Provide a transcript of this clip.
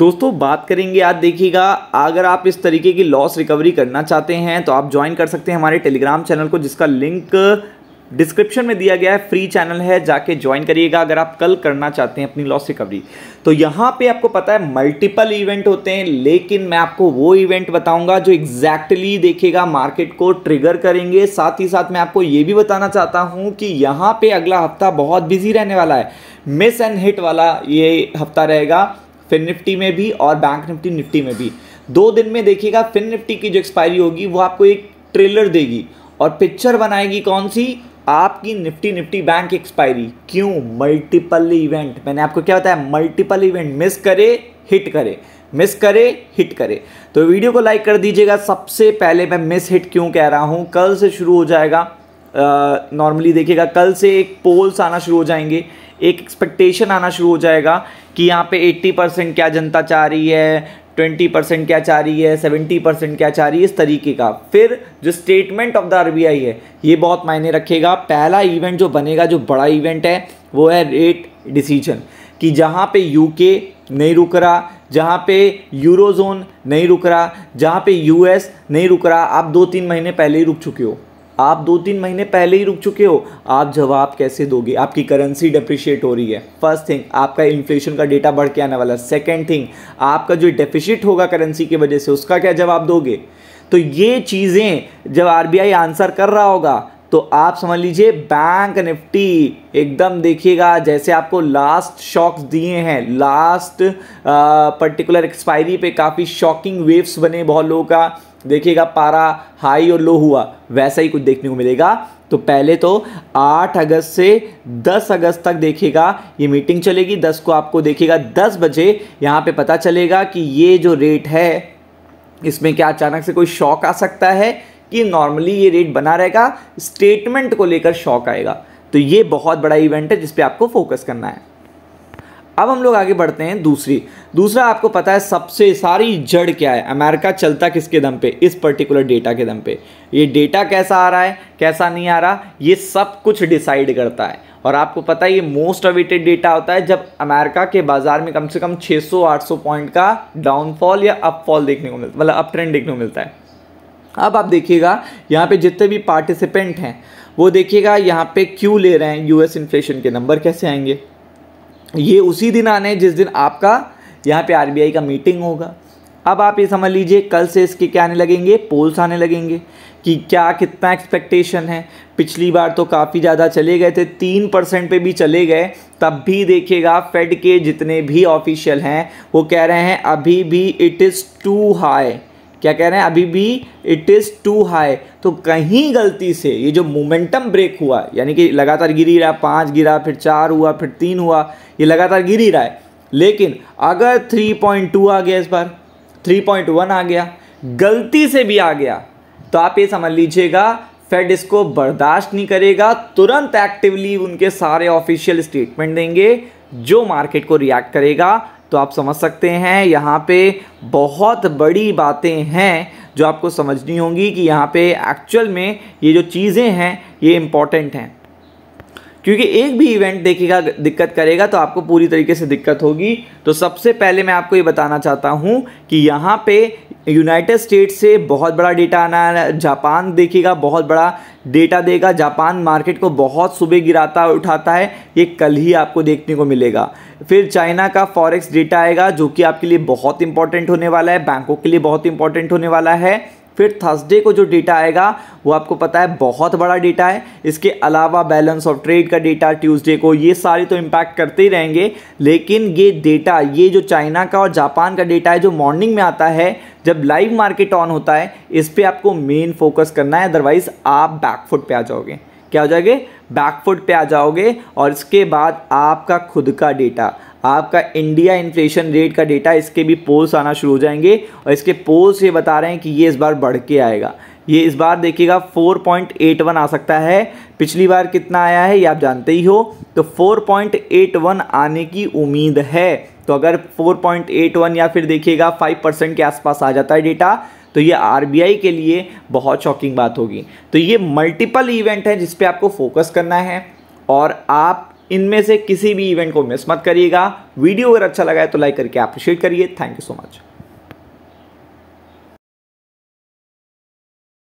दोस्तों बात करेंगे आज देखिएगा अगर आप इस तरीके की लॉस रिकवरी करना चाहते हैं तो आप ज्वाइन कर सकते हैं हमारे टेलीग्राम चैनल को जिसका लिंक डिस्क्रिप्शन में दिया गया है फ्री चैनल है जाके ज्वाइन करिएगा अगर आप कल करना चाहते हैं अपनी लॉस रिकवरी तो यहाँ पे आपको पता है मल्टीपल इवेंट होते हैं लेकिन मैं आपको वो इवेंट बताऊंगा जो एग्जैक्टली देखेगा मार्केट को ट्रिगर करेंगे साथ ही साथ मैं आपको ये भी बताना चाहता हूँ कि यहाँ पर अगला हफ्ता बहुत बिजी रहने वाला है मिस एंड हिट वाला ये हफ्ता रहेगा फिन निफ्टी में भी और बैंक निफ्टी निफ्टी में भी दो दिन में देखिएगा फिन निफ्टी की जो एक्सपायरी होगी वो आपको एक ट्रेलर देगी और पिक्चर बनाएगी कौन सी आपकी निफ्टी निफ्टी बैंक एक्सपायरी क्यों मल्टीपल इवेंट मैंने आपको क्या बताया मल्टीपल इवेंट मिस करे हिट करे मिस करे हिट करे तो वीडियो को लाइक कर दीजिएगा सबसे पहले मैं मिस हिट क्यों कह रहा हूँ कल से शुरू हो जाएगा नॉर्मली देखिएगा कल से एक पोल्स आना शुरू हो जाएंगे एक एक्सपेक्टेशन आना शुरू हो जाएगा कि यहाँ पे 80 परसेंट क्या जनता चाह रही है 20 परसेंट क्या चाह रही है 70 परसेंट क्या चाह रही है इस तरीके का फिर जो स्टेटमेंट ऑफ द आर है ये बहुत मायने रखेगा पहला इवेंट जो बनेगा जो बड़ा इवेंट है वो है रेट डिसीजन कि जहाँ पे यूके नहीं रुक रहा जहाँ पे यूरोजोन नहीं रुक रहा जहाँ पे यूएस नहीं रुक रहा आप दो तीन महीने पहले ही रुक चुके हो आप दो तीन महीने पहले ही रुक चुके हो आप जवाब कैसे दोगे आपकी करेंसी डिप्रिशिएट हो रही है फर्स्ट थिंग आपका इन्फ्लेशन का डेटा बढ़ के आने वाला है सेकेंड थिंग आपका जो डेफिशिट होगा करेंसी की वजह से उसका क्या जवाब दोगे तो ये चीज़ें जब आर आंसर कर रहा होगा तो आप समझ लीजिए बैंक निफ्टी एकदम देखिएगा जैसे आपको लास्ट शॉक्स दिए हैं लास्ट पर्टिकुलर एक्सपायरी पे काफ़ी शॉकिंग वेव्स बने बहुत लोगों का देखिएगा पारा हाई और लो हुआ वैसा ही कुछ देखने को मिलेगा तो पहले तो 8 अगस्त से 10 अगस्त तक देखिएगा ये मीटिंग चलेगी 10 को आपको देखिएगा 10 बजे यहाँ पे पता चलेगा कि ये जो रेट है इसमें क्या अचानक से कोई शॉक आ सकता है कि नॉर्मली ये रेट बना रहेगा स्टेटमेंट को लेकर शॉक आएगा तो ये बहुत बड़ा इवेंट है जिसपे आपको फोकस करना है अब हम लोग आगे बढ़ते हैं दूसरी दूसरा आपको पता है सबसे सारी जड़ क्या है अमेरिका चलता किसके दम पे इस पर्टिकुलर डेटा के दम पे ये डेटा कैसा आ रहा है कैसा नहीं आ रहा ये सब कुछ डिसाइड करता है और आपको पता है ये मोस्ट अवेटेड डेटा होता है जब अमेरिका के बाजार में कम से कम 600-800 पॉइंट का डाउनफॉल या अपफॉल देखने को मिलता मतलब अप ट्रेंड देखने को मिलता है मतलब अब आप देखिएगा यहाँ पे जितने भी पार्टिसिपेंट हैं वो देखिएगा यहाँ पे क्यों ले रहे हैं यूएस इन्फ्लेशन के नंबर कैसे आएंगे ये उसी दिन आने हैं जिस दिन आपका यहाँ पे आरबीआई का मीटिंग होगा अब आप ये समझ लीजिए कल से इसके क्या आने लगेंगे पोल्स आने लगेंगे कि क्या कितना एक्सपेक्टेशन है पिछली बार तो काफ़ी ज़्यादा चले गए थे तीन परसेंट पर भी चले गए तब भी देखिएगा फेड के जितने भी ऑफिशियल हैं वो कह रहे हैं अभी भी इट इज़ टू हाई क्या कह रहे हैं अभी भी इट इज़ टू हाई तो कहीं गलती से ये जो मोमेंटम ब्रेक हुआ यानी कि लगातार गिरी रहा पाँच गिरा फिर चार हुआ फिर तीन हुआ ये लगातार गिरी रहा है लेकिन अगर 3.2 आ गया इस बार 3.1 आ गया गलती से भी आ गया तो आप ये समझ लीजिएगा फेड इसको बर्दाश्त नहीं करेगा तुरंत एक्टिवली उनके सारे ऑफिशियल स्टेटमेंट देंगे जो मार्केट को रिएक्ट करेगा तो आप समझ सकते हैं यहाँ पे बहुत बड़ी बातें हैं जो आपको समझनी होंगी कि यहाँ पे एक्चुअल में ये जो चीज़ें हैं ये इम्पॉर्टेंट हैं क्योंकि एक भी इवेंट देखेगा दिक्कत करेगा तो आपको पूरी तरीके से दिक्कत होगी तो सबसे पहले मैं आपको ये बताना चाहता हूँ कि यहाँ पे यूनाइटेड स्टेट्स से बहुत बड़ा डेटा आना है जापान देखेगा बहुत बड़ा डेटा देगा जापान मार्केट को बहुत सुबह गिराता उठाता है ये कल ही आपको देखने को मिलेगा फिर चाइना का फॉरेक्स डेटा आएगा जो कि आपके लिए बहुत इंपॉर्टेंट होने वाला है बैंकों के लिए बहुत इंपॉर्टेंट होने वाला है फिर थर्सडे को जो डेटा आएगा वो आपको पता है बहुत बड़ा डेटा है इसके अलावा बैलेंस ऑफ ट्रेड का डेटा ट्यूसडे को ये सारे तो इम्पैक्ट करते ही रहेंगे लेकिन ये डेटा ये जो चाइना का और जापान का डेटा है जो मॉर्निंग में आता है जब लाइव मार्केट ऑन होता है इस पर आपको मेन फोकस करना है अदरवाइज़ आप बैकफुट पर आ जाओगे क्या हो जाएंगे बैकफुट पर आ जाओगे और इसके बाद आपका खुद का डेटा आपका इंडिया इन्फ्लेशन रेट का डेटा इसके भी पोल्स आना शुरू हो जाएंगे और इसके पोल्स ये बता रहे हैं कि ये इस बार बढ़ के आएगा ये इस बार देखिएगा 4.81 आ सकता है पिछली बार कितना आया है ये आप जानते ही हो तो 4.81 आने की उम्मीद है तो अगर 4.81 या फिर देखिएगा 5 परसेंट के आसपास आ जाता है डेटा तो ये आर के लिए बहुत शॉकिंग बात होगी तो ये मल्टीपल इवेंट है जिसपे आपको फोकस करना है और आप इनमें से किसी भी इवेंट को मिस मत करिएगा वीडियो अगर अच्छा लगा है तो लाइक करके अप्रिशिएट करिए थैंक यू सो मच